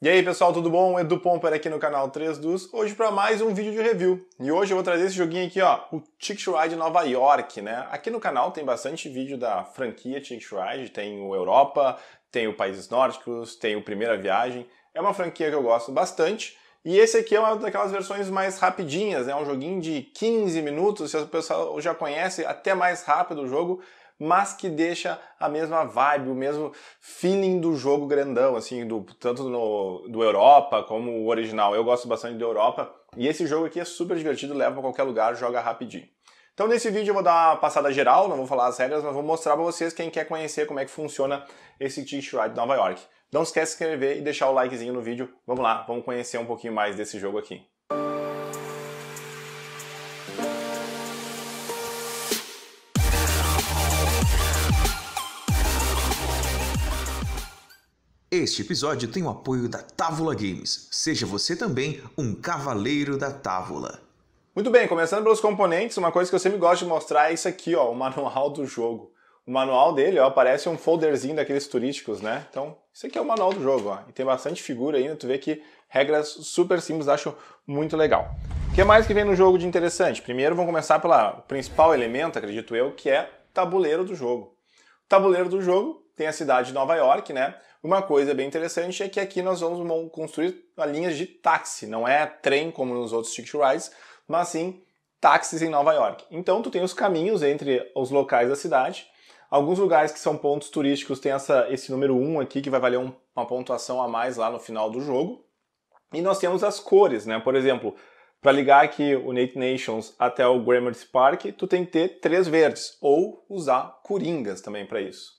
E aí pessoal, tudo bom? Edu Pomper aqui no canal 3 dus hoje para mais um vídeo de review. E hoje eu vou trazer esse joguinho aqui, ó, o Ticket Ride Nova York, né? Aqui no canal tem bastante vídeo da franquia Ticket Ride, tem o Europa, tem o Países Nórdicos, tem o Primeira Viagem. É uma franquia que eu gosto bastante. E esse aqui é uma daquelas versões mais rapidinhas, é né? um joguinho de 15 minutos, se o pessoal já conhece, até mais rápido o jogo, mas que deixa a mesma vibe, o mesmo feeling do jogo grandão, assim, do, tanto no, do Europa como o original. Eu gosto bastante do Europa e esse jogo aqui é super divertido, leva para qualquer lugar, joga rapidinho. Então nesse vídeo eu vou dar uma passada geral, não vou falar as regras, mas vou mostrar para vocês quem quer conhecer como é que funciona esse Ticket Ride de Nova York. Não esquece de se inscrever e deixar o likezinho no vídeo. Vamos lá, vamos conhecer um pouquinho mais desse jogo aqui. Este episódio tem o apoio da Távola Games. Seja você também um cavaleiro da Távola. Muito bem, começando pelos componentes, uma coisa que eu sempre gosto de mostrar é isso aqui, ó, o manual do jogo. O manual dele, ó, parece um folderzinho daqueles turísticos, né? Então, isso aqui é o manual do jogo, ó. E tem bastante figura ainda, tu vê que regras super simples, acho muito legal. O que mais que vem no jogo de interessante? Primeiro, vamos começar pelo principal elemento, acredito eu, que é tabuleiro do jogo tabuleiro do jogo tem a cidade de Nova York, né? Uma coisa bem interessante é que aqui nós vamos construir linhas de táxi, não é trem como nos outros Ticket Rides, mas sim táxis em Nova York. Então tu tem os caminhos entre os locais da cidade. Alguns lugares que são pontos turísticos tem essa, esse número 1 aqui que vai valer um, uma pontuação a mais lá no final do jogo. E nós temos as cores, né? Por exemplo, para ligar aqui o Nate Nations até o Gramercy Park, tu tem que ter três verdes ou usar coringas também para isso.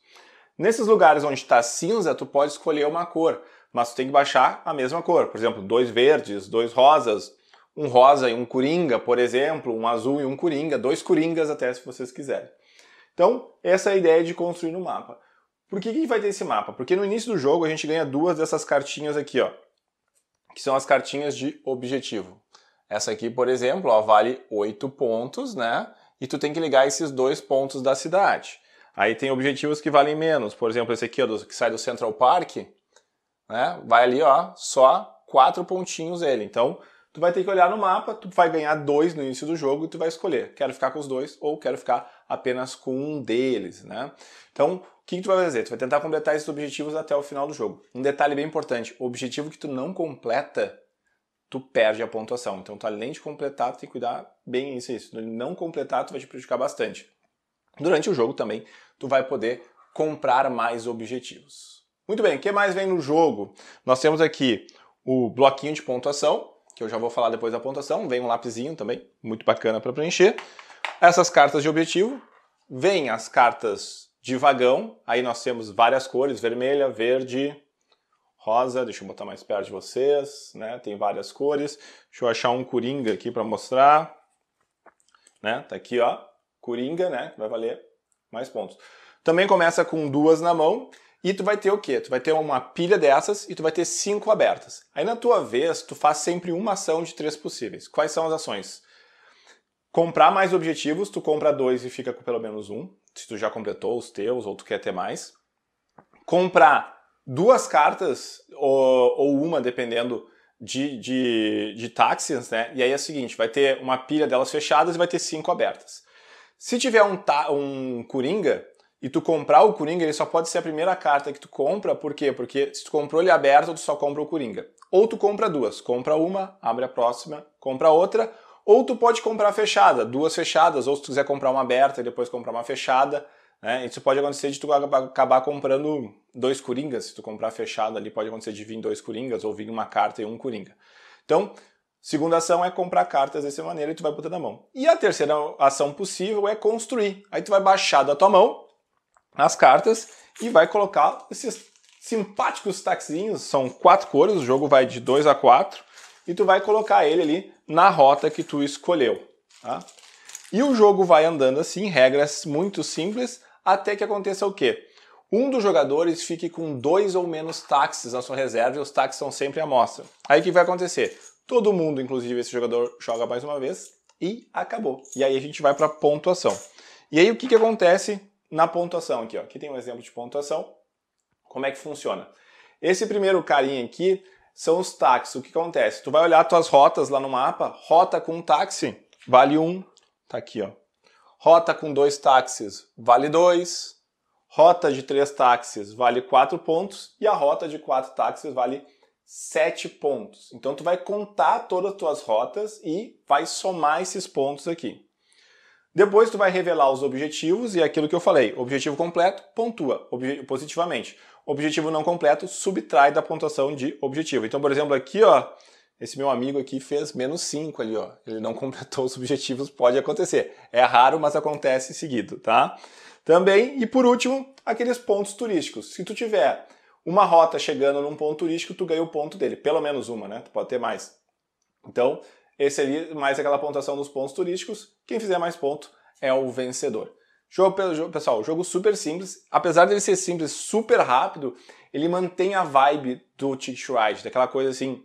Nesses lugares onde está cinza, tu pode escolher uma cor, mas tu tem que baixar a mesma cor. Por exemplo, dois verdes, dois rosas, um rosa e um coringa, por exemplo, um azul e um coringa, dois coringas até se vocês quiserem. Então, essa é a ideia de construir no mapa. Por que, que vai ter esse mapa? Porque no início do jogo a gente ganha duas dessas cartinhas aqui, ó, que são as cartinhas de objetivo. Essa aqui, por exemplo, ó, vale 8 pontos, né? E tu tem que ligar esses dois pontos da cidade. Aí tem objetivos que valem menos. Por exemplo, esse aqui, ó, do, que sai do Central Park, né? Vai ali, ó, só quatro pontinhos ele. Então, tu vai ter que olhar no mapa, tu vai ganhar dois no início do jogo e tu vai escolher. Quero ficar com os dois ou quero ficar apenas com um deles, né? Então, o que, que tu vai fazer? Tu vai tentar completar esses objetivos até o final do jogo. Um detalhe bem importante, o objetivo que tu não completa tu perde a pontuação. Então, tu, além de completar, tu tem que cuidar bem isso. isso. Se não completar, tu vai te prejudicar bastante. Durante o jogo também, tu vai poder comprar mais objetivos. Muito bem, o que mais vem no jogo? Nós temos aqui o bloquinho de pontuação, que eu já vou falar depois da pontuação. Vem um lapisinho também, muito bacana para preencher. Essas cartas de objetivo. Vem as cartas de vagão. Aí nós temos várias cores, vermelha, verde, rosa, deixa eu botar mais perto de vocês, né? Tem várias cores. Deixa eu achar um coringa aqui para mostrar, né? Tá aqui, ó, coringa, né? Vai valer mais pontos. Também começa com duas na mão e tu vai ter o quê? Tu vai ter uma pilha dessas e tu vai ter cinco abertas. Aí na tua vez, tu faz sempre uma ação de três possíveis. Quais são as ações? Comprar mais objetivos, tu compra dois e fica com pelo menos um, se tu já completou os teus ou tu quer ter mais. Comprar duas cartas ou, ou uma, dependendo de, de, de táxis, né? E aí é o seguinte, vai ter uma pilha delas fechadas e vai ter cinco abertas. Se tiver um, ta, um Coringa e tu comprar o Coringa, ele só pode ser a primeira carta que tu compra, por quê? Porque se tu comprou ele aberto, tu só compra o Coringa. Ou tu compra duas, compra uma, abre a próxima, compra outra, ou tu pode comprar fechada, duas fechadas, ou se tu quiser comprar uma aberta e depois comprar uma fechada, é, isso pode acontecer de tu acabar comprando dois coringas, se tu comprar fechado ali, pode acontecer de vir dois coringas ou vir uma carta e um coringa. Então, segunda ação é comprar cartas dessa maneira e tu vai botando na mão. E a terceira ação possível é construir. Aí tu vai baixar da tua mão as cartas e vai colocar esses simpáticos taxinhos, são quatro cores, o jogo vai de 2 a 4, e tu vai colocar ele ali na rota que tu escolheu, tá? E o jogo vai andando assim, regras muito simples, até que aconteça o quê? Um dos jogadores fique com dois ou menos táxis na sua reserva e os táxis são sempre à mostra. Aí o que vai acontecer? Todo mundo, inclusive esse jogador, joga mais uma vez e acabou. E aí a gente vai para a pontuação. E aí o que, que acontece na pontuação aqui? Ó? Aqui tem um exemplo de pontuação. Como é que funciona? Esse primeiro carinha aqui são os táxis. O que acontece? Tu vai olhar tuas rotas lá no mapa, rota com um táxi, vale um, tá aqui, ó, Rota com dois táxis vale 2. Rota de três táxis vale 4 pontos. E a rota de quatro táxis vale 7 pontos. Então tu vai contar todas as tuas rotas e vai somar esses pontos aqui. Depois tu vai revelar os objetivos e aquilo que eu falei. Objetivo completo, pontua positivamente. Objetivo não completo, subtrai da pontuação de objetivo. Então, por exemplo, aqui ó, esse meu amigo aqui fez menos 5 ali, ó. Ele não completou os objetivos, pode acontecer. É raro, mas acontece seguido, tá? Também, e por último, aqueles pontos turísticos. Se tu tiver uma rota chegando num ponto turístico, tu ganha o ponto dele, pelo menos uma, né? Tu pode ter mais. Então, esse ali, mais aquela pontuação dos pontos turísticos, quem fizer mais ponto é o vencedor. Jogo, pessoal, jogo super simples. Apesar dele ser simples, super rápido, ele mantém a vibe do Ticket Ride, daquela coisa assim,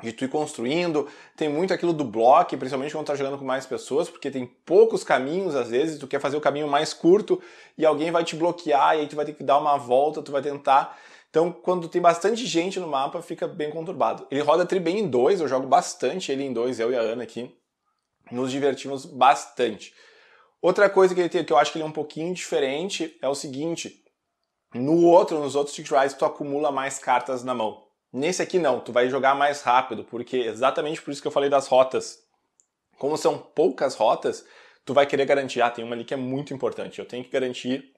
de tu ir construindo, tem muito aquilo do bloco, principalmente quando tá jogando com mais pessoas, porque tem poucos caminhos às vezes, tu quer fazer o caminho mais curto e alguém vai te bloquear e aí tu vai ter que dar uma volta, tu vai tentar. Então, quando tem bastante gente no mapa, fica bem conturbado. Ele roda tri bem em dois, eu jogo bastante ele em dois, eu e a Ana aqui. Nos divertimos bastante. Outra coisa que ele tem, que eu acho que ele é um pouquinho diferente, é o seguinte: no outro, nos outros Tick Rise, tu acumula mais cartas na mão. Nesse aqui não, tu vai jogar mais rápido, porque exatamente por isso que eu falei das rotas. Como são poucas rotas, tu vai querer garantir, ah, tem uma ali que é muito importante, eu tenho que garantir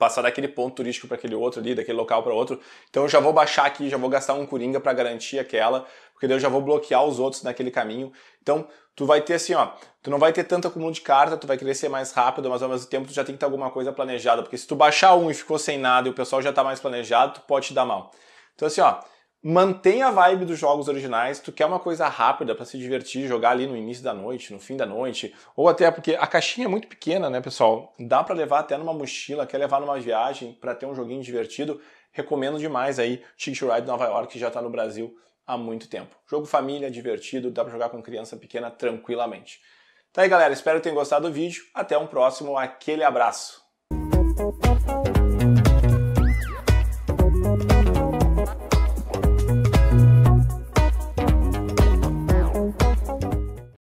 passar daquele ponto turístico para aquele outro ali, daquele local para outro. Então eu já vou baixar aqui, já vou gastar um coringa para garantir aquela, porque daí eu já vou bloquear os outros naquele caminho. Então tu vai ter assim, ó, tu não vai ter tanto acúmulo de carta, tu vai crescer mais rápido, mas ao mesmo tempo tu já tem que ter alguma coisa planejada, porque se tu baixar um e ficou sem nada e o pessoal já está mais planejado, tu pode te dar mal. Então assim, ó, mantém a vibe dos jogos originais, tu quer uma coisa rápida para se divertir, jogar ali no início da noite, no fim da noite, ou até porque a caixinha é muito pequena, né, pessoal? Dá para levar até numa mochila, quer levar numa viagem para ter um joguinho divertido. Recomendo demais aí Ticket Ride Nova York, que já está no Brasil há muito tempo. Jogo família, divertido, dá para jogar com criança pequena tranquilamente. Tá aí, galera, espero que tenham gostado do vídeo. Até um próximo, aquele abraço.